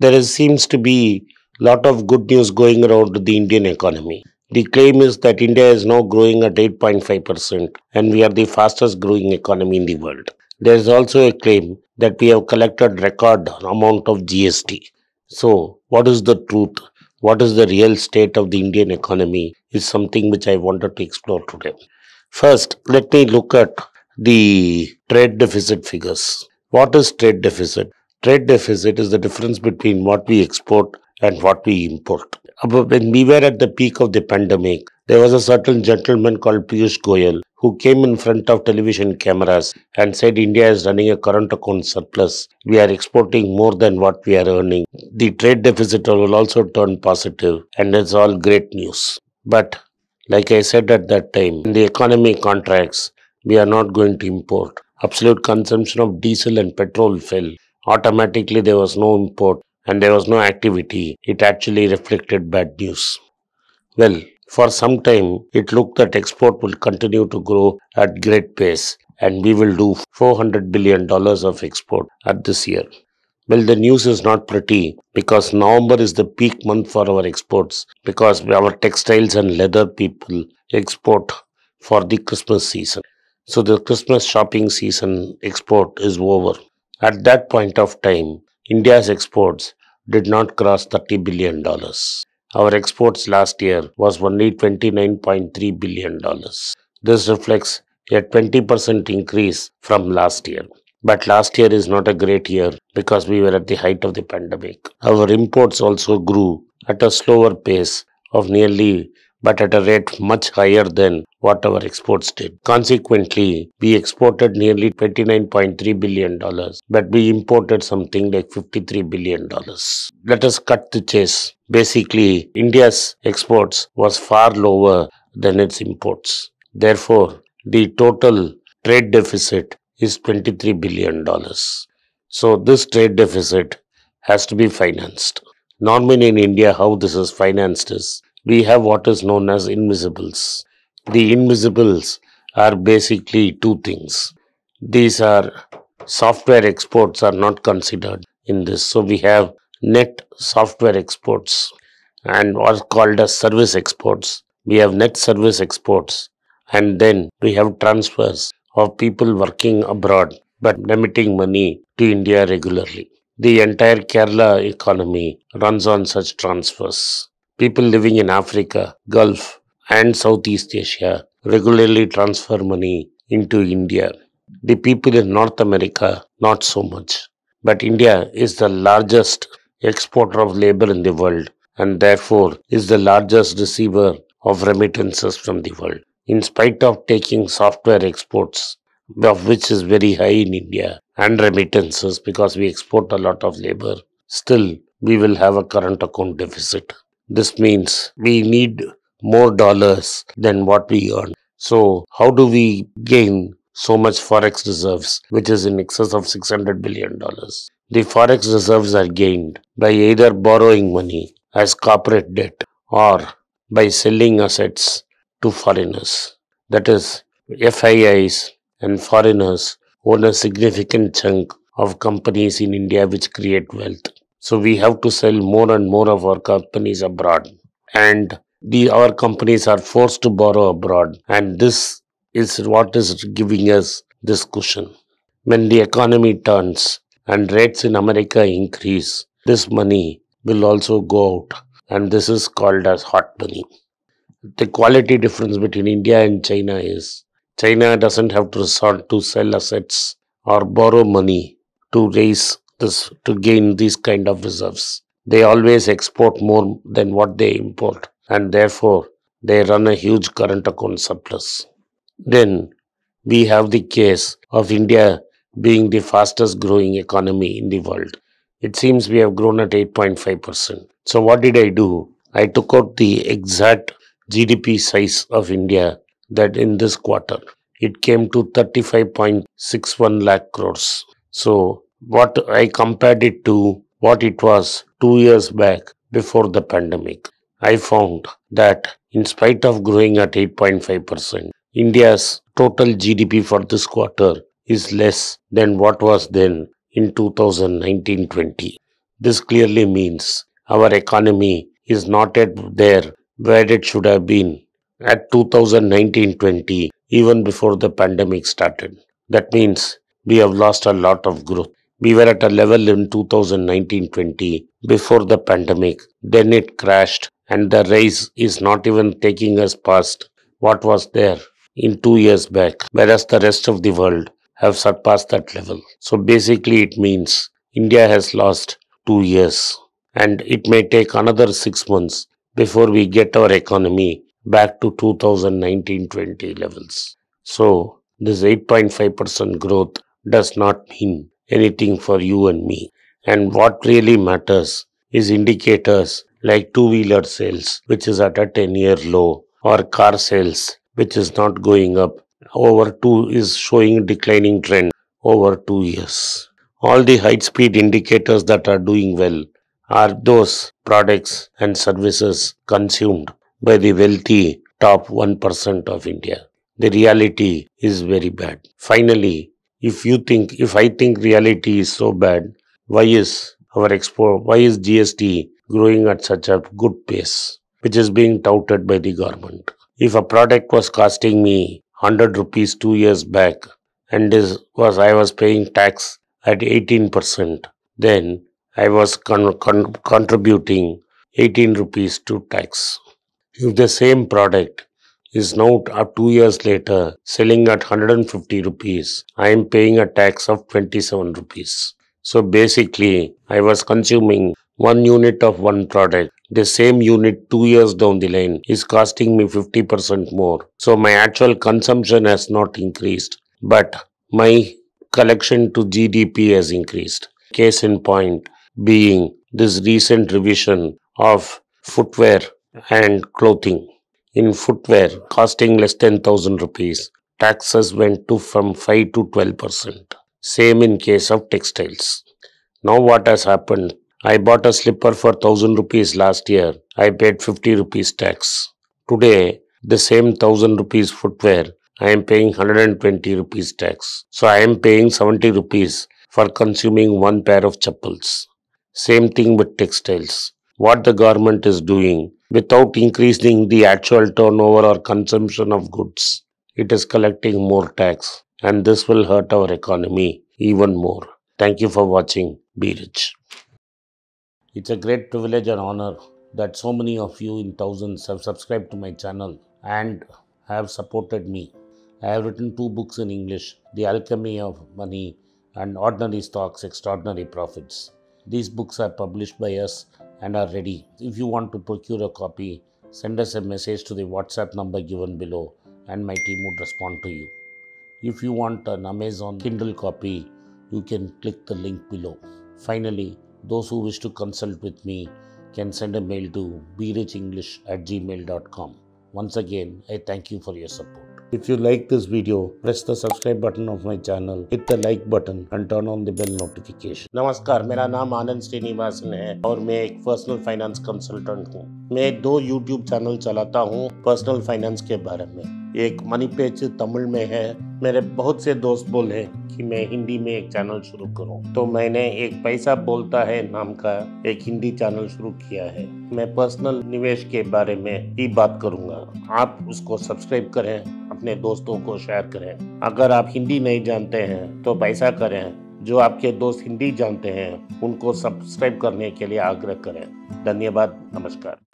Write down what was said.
there is, seems to be a lot of good news going around the Indian economy. The claim is that India is now growing at 8.5% and we are the fastest growing economy in the world. There is also a claim that we have collected record amount of GST. So, what is the truth? What is the real state of the Indian economy is something which I wanted to explore today. First, let me look at the trade deficit figures. What is trade deficit? Trade deficit is the difference between what we export and what we import. When we were at the peak of the pandemic, there was a certain gentleman called Piyush Goyal who came in front of television cameras and said India is running a current account surplus. We are exporting more than what we are earning. The trade deficit will also turn positive and it's all great news. But like I said at that time, in the economy contracts, we are not going to import. Absolute consumption of diesel and petrol fell automatically there was no import and there was no activity. It actually reflected bad news. Well, for some time, it looked that export will continue to grow at great pace and we will do $400 billion of export at this year. Well, the news is not pretty because November is the peak month for our exports because our textiles and leather people export for the Christmas season. So the Christmas shopping season export is over. At that point of time, India's exports did not cross $30 billion. Our exports last year was only $29.3 billion. This reflects a 20% increase from last year. But last year is not a great year because we were at the height of the pandemic. Our imports also grew at a slower pace of nearly but at a rate much higher than what our exports did. Consequently, we exported nearly $29.3 billion, but we imported something like $53 billion. Let us cut the chase. Basically, India's exports was far lower than its imports. Therefore, the total trade deficit is $23 billion. So, this trade deficit has to be financed. Normally in India, how this is financed is we have what is known as invisibles. The invisibles are basically two things. These are software exports are not considered in this. So we have net software exports and what's called as service exports. We have net service exports and then we have transfers of people working abroad but remitting money to India regularly. The entire Kerala economy runs on such transfers. People living in Africa, Gulf, and Southeast Asia regularly transfer money into India. The people in North America, not so much. But India is the largest exporter of labor in the world and therefore is the largest receiver of remittances from the world. In spite of taking software exports, of which is very high in India, and remittances because we export a lot of labor, still we will have a current account deficit. This means we need more dollars than what we earn. So, how do we gain so much forex reserves, which is in excess of $600 billion? The forex reserves are gained by either borrowing money as corporate debt or by selling assets to foreigners. That is, FIIs and foreigners own a significant chunk of companies in India which create wealth. So we have to sell more and more of our companies abroad. And our companies are forced to borrow abroad. And this is what is giving us this cushion. When the economy turns and rates in America increase, this money will also go out. And this is called as hot money. The quality difference between India and China is China doesn't have to resort to sell assets or borrow money to raise this to gain these kind of reserves. They always export more than what they import and therefore they run a huge current account surplus. Then we have the case of India being the fastest growing economy in the world. It seems we have grown at 8.5%. So what did I do? I took out the exact GDP size of India that in this quarter. It came to 35.61 lakh crores. So what I compared it to what it was two years back before the pandemic. I found that in spite of growing at 8.5%, India's total GDP for this quarter is less than what was then in 2019 20. This clearly means our economy is not at there where it should have been at 2019 20, even before the pandemic started. That means we have lost a lot of growth. We were at a level in 2019-20 before the pandemic. Then it crashed and the race is not even taking us past what was there in two years back, whereas the rest of the world have surpassed that level. So basically it means India has lost two years and it may take another six months before we get our economy back to 2019-20 levels. So this 8.5% growth does not mean anything for you and me. And what really matters is indicators like two wheeler sales, which is at a 10 year low, or car sales, which is not going up, over two is showing declining trend over two years. All the high speed indicators that are doing well are those products and services consumed by the wealthy top 1% of India. The reality is very bad. Finally, if you think, if I think reality is so bad, why is our export, why is GST growing at such a good pace, which is being touted by the government? If a product was costing me 100 rupees two years back, and this was I was paying tax at 18%, then I was con- con- contributing 18 rupees to tax. If the same product is now two years later selling at 150 rupees. I am paying a tax of 27 rupees. So basically, I was consuming one unit of one product. The same unit two years down the line is costing me 50% more. So my actual consumption has not increased, but my collection to GDP has increased. Case in point being this recent revision of footwear and clothing. In footwear, costing less than 1000 rupees, taxes went to from 5 to 12%. Same in case of textiles. Now what has happened? I bought a slipper for 1000 rupees last year. I paid 50 rupees tax. Today, the same 1000 rupees footwear, I am paying 120 rupees tax. So I am paying 70 rupees for consuming one pair of chappals. Same thing with textiles. What the government is doing without increasing the actual turnover or consumption of goods. It is collecting more tax and this will hurt our economy even more. Thank you for watching. Be rich. It's a great privilege and honor that so many of you in thousands have subscribed to my channel and have supported me. I have written two books in English The Alchemy of Money and Ordinary Stocks Extraordinary Profits. These books are published by us and are ready. If you want to procure a copy, send us a message to the WhatsApp number given below and my team would respond to you. If you want an Amazon Kindle copy, you can click the link below. Finally, those who wish to consult with me can send a mail to english at gmail.com. Once again, I thank you for your support. If you like this video, press the subscribe button of my channel, hit the like button and turn on the bell notification. नमस्कार मेरा नाम आनंद श्रीनिवासन है और मैं एक personal finance consultant हूँ मैं दो YouTube चैनल चलाता हूँ पर्सनल फाइनेंस के बारे में एक मनी पेज तमिल में है मेरे बहुत से दोस्त बोले कि मैं हिंदी में एक चैनल शुरू करूं तो मैंने एक पैसा बोलता है नाम का एक हिंदी चैनल शुरू किया है मैं पर्सनल निवेश के बारे में ही बात करूंगा आप उसको सब्सक्राइब करें अपने दोस्तों को शेयर करें अगर आप हिंदी नहीं जानते हैं तो पैसा करें जो आपके दोस्त हिंदी जानते हैं उनको सब्सक्राइब करने के लिए आग्रह करें धन्यवाद नमस्कार